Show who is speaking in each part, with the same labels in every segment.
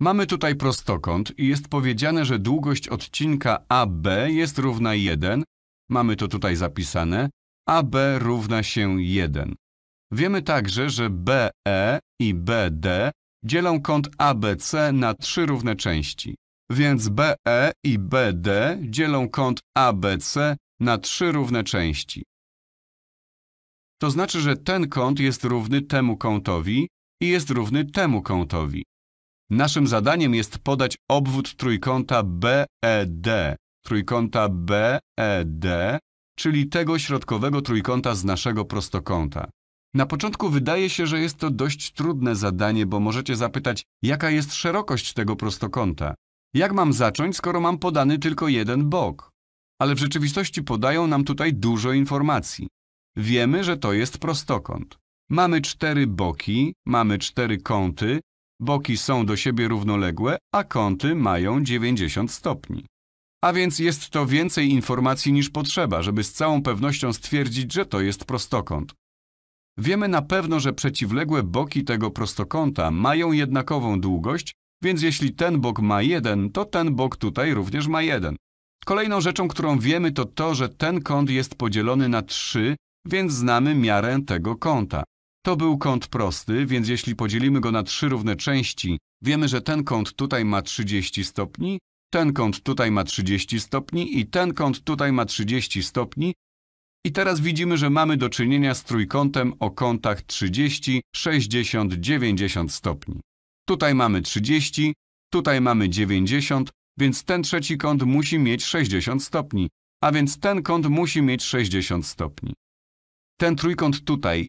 Speaker 1: Mamy tutaj prostokąt i jest powiedziane, że długość odcinka AB jest równa 1. Mamy to tutaj zapisane. AB równa się 1. Wiemy także, że BE i BD dzielą kąt ABC na trzy równe części. Więc BE i BD dzielą kąt ABC na trzy równe części. To znaczy, że ten kąt jest równy temu kątowi i jest równy temu kątowi. Naszym zadaniem jest podać obwód trójkąta BED, trójkąta BED, czyli tego środkowego trójkąta z naszego prostokąta. Na początku wydaje się, że jest to dość trudne zadanie, bo możecie zapytać, jaka jest szerokość tego prostokąta. Jak mam zacząć, skoro mam podany tylko jeden bok? Ale w rzeczywistości podają nam tutaj dużo informacji. Wiemy, że to jest prostokąt. Mamy cztery boki, mamy cztery kąty Boki są do siebie równoległe, a kąty mają 90 stopni. A więc jest to więcej informacji niż potrzeba, żeby z całą pewnością stwierdzić, że to jest prostokąt. Wiemy na pewno, że przeciwległe boki tego prostokąta mają jednakową długość, więc jeśli ten bok ma 1, to ten bok tutaj również ma 1. Kolejną rzeczą, którą wiemy, to to, że ten kąt jest podzielony na 3, więc znamy miarę tego kąta. To był kąt prosty, więc jeśli podzielimy go na trzy równe części, wiemy, że ten kąt tutaj ma 30 stopni, ten kąt tutaj ma 30 stopni i ten kąt tutaj ma 30 stopni. I teraz widzimy, że mamy do czynienia z trójkątem o kątach 30, 60, 90 stopni. Tutaj mamy 30, tutaj mamy 90, więc ten trzeci kąt musi mieć 60 stopni, a więc ten kąt musi mieć 60 stopni. Ten trójkąt tutaj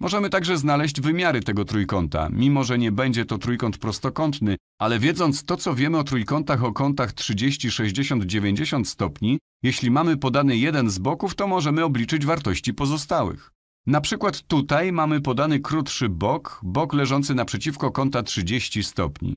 Speaker 1: Możemy także znaleźć wymiary tego trójkąta, mimo że nie będzie to trójkąt prostokątny, ale wiedząc to, co wiemy o trójkątach o kątach 30, 60, 90 stopni, jeśli mamy podany jeden z boków, to możemy obliczyć wartości pozostałych. Na przykład tutaj mamy podany krótszy bok, bok leżący naprzeciwko kąta 30 stopni.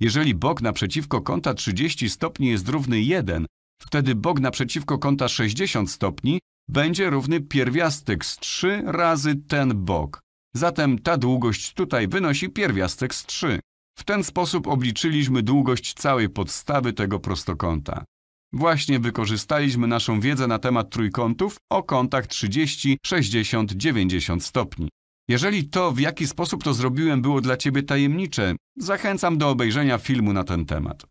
Speaker 1: Jeżeli bok naprzeciwko kąta 30 stopni jest równy 1, wtedy bok naprzeciwko kąta 60 stopni będzie równy pierwiastek z 3 razy ten bok. Zatem ta długość tutaj wynosi pierwiastek z 3. W ten sposób obliczyliśmy długość całej podstawy tego prostokąta. Właśnie wykorzystaliśmy naszą wiedzę na temat trójkątów o kątach 30, 60, 90 stopni. Jeżeli to, w jaki sposób to zrobiłem, było dla Ciebie tajemnicze, zachęcam do obejrzenia filmu na ten temat.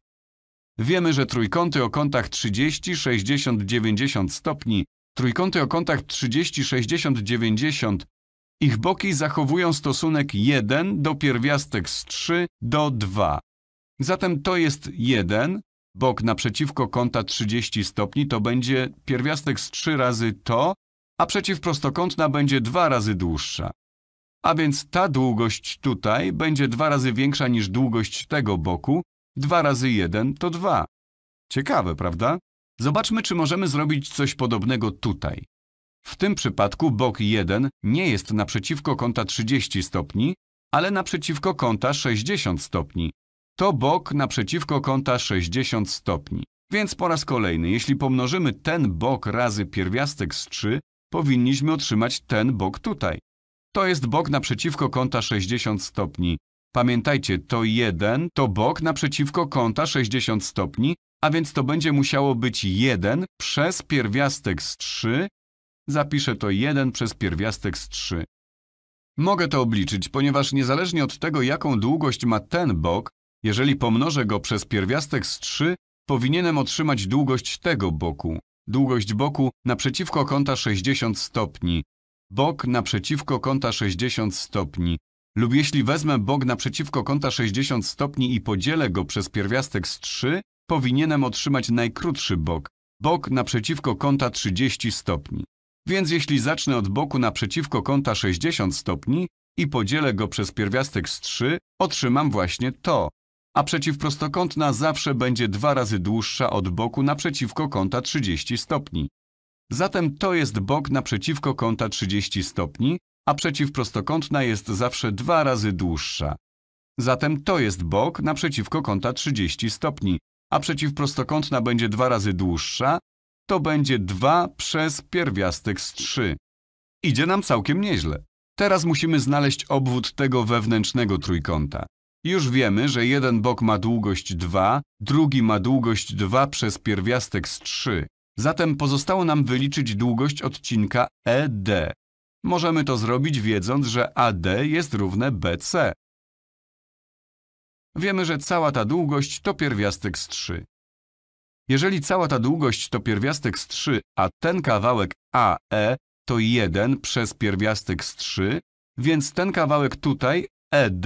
Speaker 1: Wiemy, że trójkąty o kątach 30, 60, 90 stopni Trójkąty o kątach 30, 60, 90. Ich boki zachowują stosunek 1 do pierwiastek z 3 do 2. Zatem to jest 1, bok naprzeciwko kąta 30 stopni to będzie pierwiastek z 3 razy to, a przeciwprostokątna będzie 2 razy dłuższa. A więc ta długość tutaj będzie 2 razy większa niż długość tego boku, 2 razy 1 to 2. Ciekawe, prawda? Zobaczmy, czy możemy zrobić coś podobnego tutaj. W tym przypadku bok 1 nie jest naprzeciwko kąta 30 stopni, ale naprzeciwko kąta 60 stopni. To bok naprzeciwko kąta 60 stopni. Więc po raz kolejny, jeśli pomnożymy ten bok razy pierwiastek z 3, powinniśmy otrzymać ten bok tutaj. To jest bok naprzeciwko kąta 60 stopni. Pamiętajcie, to 1 to bok naprzeciwko kąta 60 stopni, a więc to będzie musiało być 1 przez pierwiastek z 3. Zapiszę to 1 przez pierwiastek z 3. Mogę to obliczyć, ponieważ niezależnie od tego, jaką długość ma ten bok, jeżeli pomnożę go przez pierwiastek z 3, powinienem otrzymać długość tego boku. Długość boku naprzeciwko kąta 60 stopni. Bok naprzeciwko kąta 60 stopni. Lub jeśli wezmę bok naprzeciwko kąta 60 stopni i podzielę go przez pierwiastek z 3, powinienem otrzymać najkrótszy bok, bok naprzeciwko kąta 30 stopni. Więc jeśli zacznę od boku naprzeciwko kąta 60 stopni i podzielę go przez pierwiastek z 3, otrzymam właśnie to, a przeciwprostokątna zawsze będzie dwa razy dłuższa od boku naprzeciwko kąta 30 stopni. Zatem to jest bok naprzeciwko kąta 30 stopni, a przeciwprostokątna jest zawsze dwa razy dłuższa. Zatem to jest bok naprzeciwko kąta 30 stopni, a przeciwprostokątna będzie dwa razy dłuższa, to będzie 2 przez pierwiastek z 3. Idzie nam całkiem nieźle. Teraz musimy znaleźć obwód tego wewnętrznego trójkąta. Już wiemy, że jeden bok ma długość 2, drugi ma długość 2 przez pierwiastek z 3. Zatem pozostało nam wyliczyć długość odcinka ED. Możemy to zrobić wiedząc, że AD jest równe BC. Wiemy, że cała ta długość to pierwiastek z 3. Jeżeli cała ta długość to pierwiastek z 3, a ten kawałek AE to 1 przez pierwiastek z 3, więc ten kawałek tutaj ED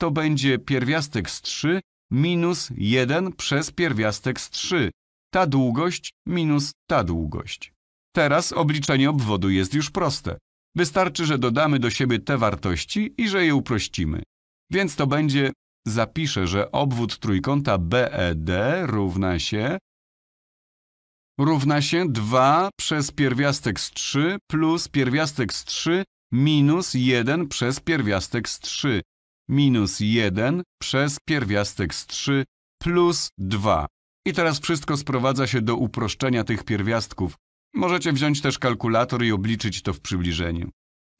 Speaker 1: to będzie pierwiastek z 3 minus 1 przez pierwiastek z 3. Ta długość minus ta długość. Teraz obliczenie obwodu jest już proste. Wystarczy, że dodamy do siebie te wartości i że je uprościmy. Więc to będzie zapiszę, że obwód trójkąta BED równa się równa się 2 przez pierwiastek z 3 plus pierwiastek z 3 minus 1 przez pierwiastek z 3 minus 1 przez pierwiastek z 3 plus 2. I teraz wszystko sprowadza się do uproszczenia tych pierwiastków. Możecie wziąć też kalkulator i obliczyć to w przybliżeniu.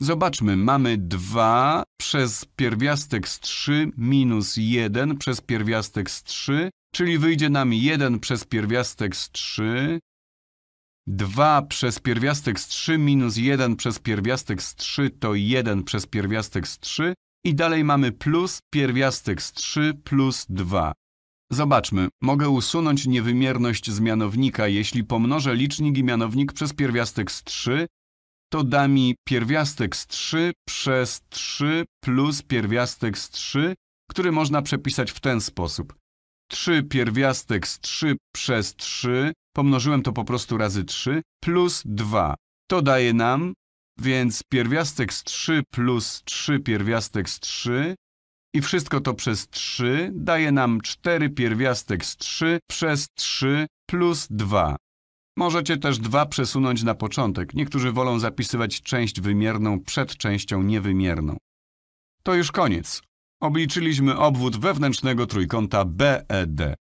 Speaker 1: Zobaczmy, mamy 2 przez pierwiastek z 3 minus 1 przez pierwiastek z 3, czyli wyjdzie nam 1 przez pierwiastek z 3, 2 przez pierwiastek z 3 minus 1 przez pierwiastek z 3 to 1 przez pierwiastek z 3 i dalej mamy plus pierwiastek z 3 plus 2. Zobaczmy, mogę usunąć niewymierność z mianownika, jeśli pomnożę licznik i mianownik przez pierwiastek z 3, to da mi pierwiastek z 3 przez 3 plus pierwiastek z 3, który można przepisać w ten sposób. 3 pierwiastek z 3 przez 3, pomnożyłem to po prostu razy 3, plus 2. To daje nam, więc pierwiastek z 3 plus 3 pierwiastek z 3 i wszystko to przez 3 daje nam 4 pierwiastek z 3 przez 3 plus 2. Możecie też dwa przesunąć na początek. Niektórzy wolą zapisywać część wymierną przed częścią niewymierną. To już koniec. Obliczyliśmy obwód wewnętrznego trójkąta BED.